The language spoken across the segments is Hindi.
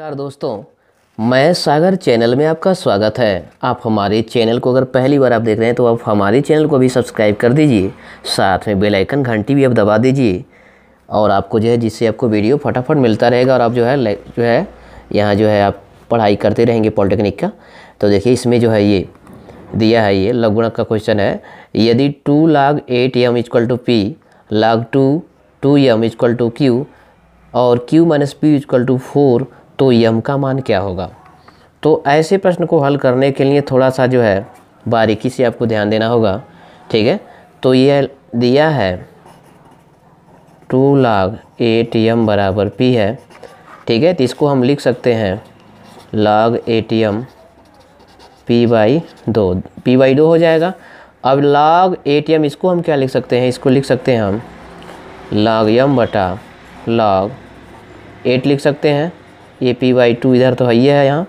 नमस्कार दोस्तों मैं सागर चैनल में आपका स्वागत है आप हमारे चैनल को अगर पहली बार आप देख रहे हैं तो आप हमारे चैनल को भी सब्सक्राइब कर दीजिए साथ में बेल आइकन घंटी भी आप दबा दीजिए और आपको जो है जिससे आपको वीडियो फटाफट मिलता रहेगा और आप जो है जो है यहाँ जो है आप पढ़ाई करते रहेंगे पॉलिटेक्निक का तो देखिए इसमें जो है ये दिया है ये लघुणक का क्वेश्चन है यदि two log at M equal to P log to two M equal to Q और Q minus P equal to four तो यम का मान क्या होगा तो ऐसे प्रश्न को हल करने के लिए थोड़ा सा जो है बारीकी से आपको ध्यान देना होगा ठीक है तो यह दिया है टू लाख टी एम बराबर पी है ठीक है तो इसको हम लिख सकते हैं log A T M P by दो पी बाई दो हो जाएगा अब लाग ए टी एम इसको हम क्या लिख सकते हैं इसको लिख सकते हैं हम लाग यम बटा लाग एट लिख सकते हैं ये पी वाई टू इधर तो है ही है यहाँ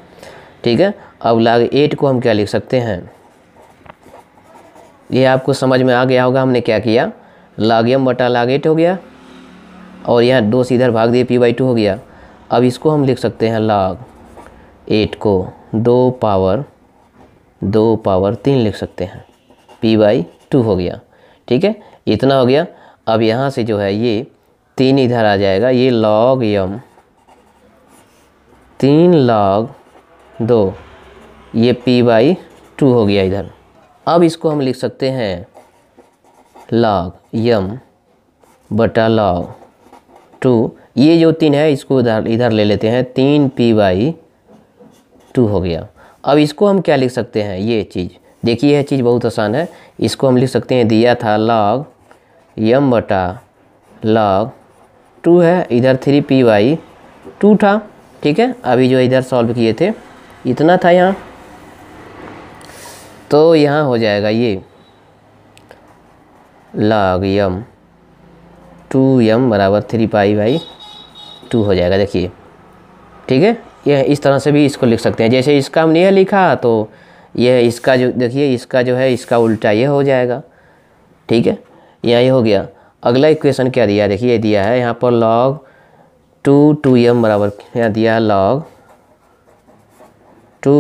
ठीक है अब लाग एट को हम क्या लिख सकते हैं ये आपको समझ में आ गया होगा हमने क्या किया लाग एम बटा लाग एट हो गया और यहाँ दो से इधर भाग दिए पी वाई टू हो गया अब इसको हम लिख सकते हैं लाग एट को दो पावर दो पावर तीन लिख सकते हैं पी वाई टू हो गया ठीक है इतना हो गया अब यहाँ से जो है ये तीन इधर आ जाएगा ये लॉग यम तीन लॉग दो ये पी बाई टू हो गया इधर अब इसको हम लिख सकते हैं लॉग यम बटा लॉग टू ये जो तीन है इसको इधर इधर ले लेते हैं तीन पी बाई टू हो गया अब इसको हम क्या लिख सकते हैं ये चीज़ देखिए यह चीज़ बहुत आसान है इसको हम लिख सकते हैं दिया था लॉग यम बटा लॉग टू है इधर थ्री पी वाई टू था ठीक है अभी जो इधर सॉल्व किए थे इतना था यहाँ तो यहाँ हो जाएगा ये लाग यम टू यम बराबर थ्री पाई बाई टू हो जाएगा देखिए ठीक है यह इस तरह से भी इसको लिख सकते हैं जैसे इसका हमने यह लिखा तो यह इसका जो देखिए इसका जो है इसका उल्टा ये हो जाएगा ठीक है यहाँ ये हो गया अगला इक्वेशन क्या दिया देखिए दिया है यहाँ पर लॉग टू टू यम बराबर यहाँ दिया है लॉग टू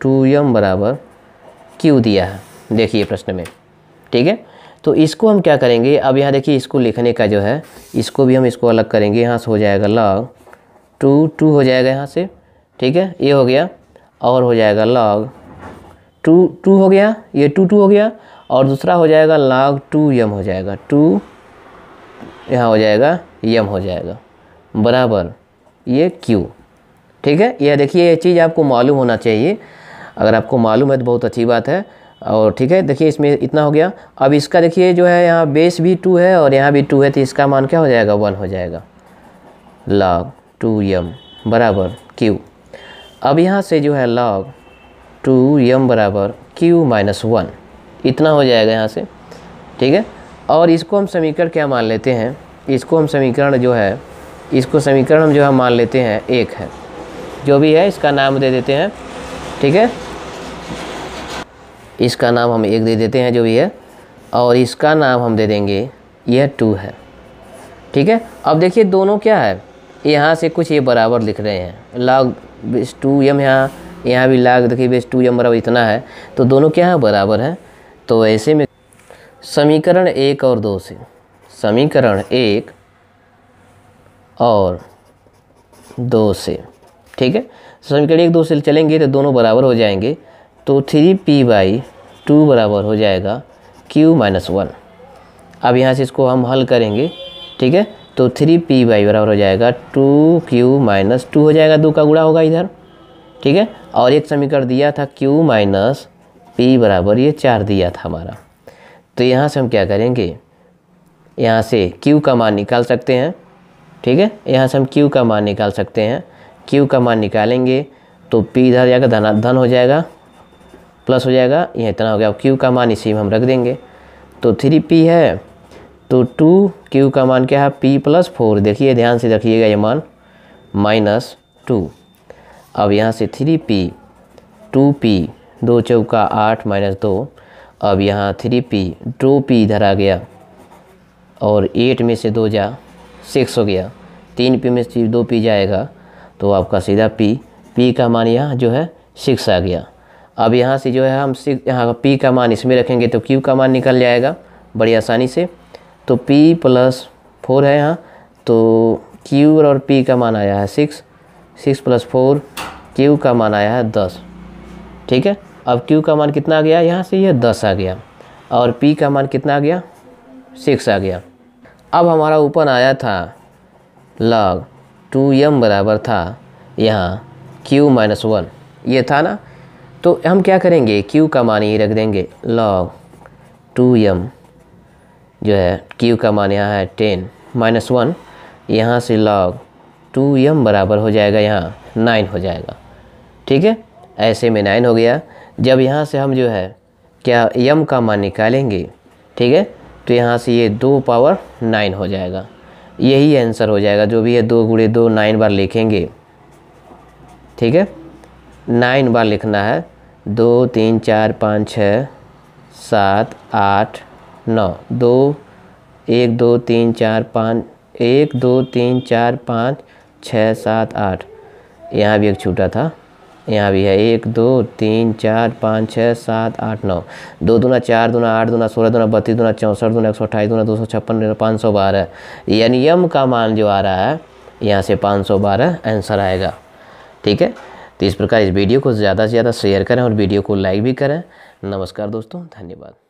टू यम बराबर क्यू दिया है देखिए प्रश्न में ठीक है तो इसको हम क्या करेंगे अब यहाँ देखिए इसको लिखने का जो है इसको भी हम इसको अलग करेंगे यहाँ से हो जाएगा लॉग टू टू हो जाएगा यहाँ से ठीक है ये हो गया और हो जाएगा लॉग टू टू हो गया ये टू टू हो गया और दूसरा हो जाएगा लॉग टू यम हो जाएगा टू यहाँ हो जाएगा यम हो जाएगा बराबर ये क्यू ठीक है यह देखिए ये चीज़ आपको मालूम होना चाहिए अगर आपको मालूम है तो बहुत अच्छी बात है और ठीक है देखिए इसमें इतना हो गया अब इसका देखिए जो है यहाँ बेस भी टू है और यहाँ भी टू है तो इसका मान क्या हो जाएगा वन हो जाएगा लॉग टू यम बराबर क्यू अब यहाँ से जो है लॉग टू यम बराबर क्यू माइनस वन इतना हो जाएगा यहाँ से ठीक है और इसको हम समीकरण क्या मान लेते हैं इसको हम समीकरण जो है इसको समीकरण हम जो है मान लेते हैं एक है जो भी है इसका नाम दे देते हैं ठीक है इसका नाम हम एक दे देते हैं जो भी है और इसका नाम हम दे देंगे यह टू है ठीक है अब देखिए दोनों क्या है यहाँ से कुछ ये बराबर लिख रहे हैं लाग बेस टू यम यहाँ यहाँ भी लाग देखिए बेस टू यम बराबर इतना है तो दोनों क्या है बराबर हैं तो ऐसे में समीकरण एक और दो से समीकरण एक और दो से ठीक है तो समीकरण एक दो से चलेंगे तो दोनों बराबर हो जाएंगे तो थ्री पी बाई टू बराबर हो जाएगा क्यू माइनस वन अब यहाँ से इसको हम हल करेंगे ठीक है तो थ्री पी बाई बराबर हो जाएगा टू क्यू माइनस टू हो जाएगा दो का गुड़ा होगा इधर ठीक है और एक समीकरण दिया था क्यू माइनस पी बराबर ये चार दिया था हमारा तो यहाँ से हम क्या करेंगे यहाँ से क्यू का मान निकाल सकते हैं ठीक है यहाँ से हम क्यू का मान निकाल सकते हैं क्यू का मान निकालेंगे तो पी इधर जाएगा धना धन हो जाएगा प्लस हो जाएगा यह इतना हो गया अब क्यू का मान इसी में हम रख देंगे तो थ्री पी है तो टू क्यू का मान क्या है पी प्लस फोर देखिए ध्यान से रखिएगा ये मान माइनस टू अब यहाँ से थ्री पी टू पी दो चौका आठ माइनस दो अब यहाँ थ्री पी टू पी इधर आ गया और एट में से दो जा सिक्स हो गया तीन पी में सिर्फ दो पी जाएगा तो आपका सीधा पी पी का मान यहाँ जो है सिक्स आ गया अब यहाँ से जो है हम सिक्स यहाँ पी का मान इसमें रखेंगे तो क्यू का मान निकल जाएगा बड़ी आसानी से तो पी प्लस फोर है यहाँ तो क्यू और पी का मान आया है six six plus four Q का मान आया है दस ठीक है अब क्यू का मान कितना आ गया यहाँ से यह दस आ गया और पी का मान कितना आ गया सिक्स आ गया अब हमारा ऊपर आया था लॉग टू यम बराबर था यहाँ क्यू माइनस वन ये था ना तो हम क्या करेंगे क्यू का मान ही रख देंगे लॉग टू एम जो है क्यू का मान यहाँ है टेन माइनस वन यहाँ से लॉग टू यम बराबर हो जाएगा यहाँ नाइन हो जाएगा ठीक है ऐसे में नाइन हो गया जब यहाँ से हम जो है क्या यम का मान निकालेंगे ठीक है तो यहाँ से ये दो पावर नाइन हो जाएगा यही आंसर हो जाएगा जो भी है दो गुड़े दो नाइन बार लिखेंगे ठीक है नाइन बार लिखना है दो तीन चार पाँच छः सात आठ नौ दो एक दो तीन चार पाँच एक दो तीन चार पाँच छः सात आठ यहाँ भी एक छूटा था यहाँ भी है एक दो तीन चार पाँच छः सात आठ नौ दो दूना चार दूना आठ दूना सोलह दूना बत्तीस दूना चौंसठ दूना एक सौ अट्ठाईस दूना दो सौ छप्पन पाँच सौ बारह यानी यम का मान जो आ रहा है यहाँ से पाँच सौ बारह आंसर आएगा ठीक है तो इस प्रकार इस वीडियो को ज़्यादा से ज़्यादा शेयर करें और वीडियो को लाइक भी करें नमस्कार दोस्तों धन्यवाद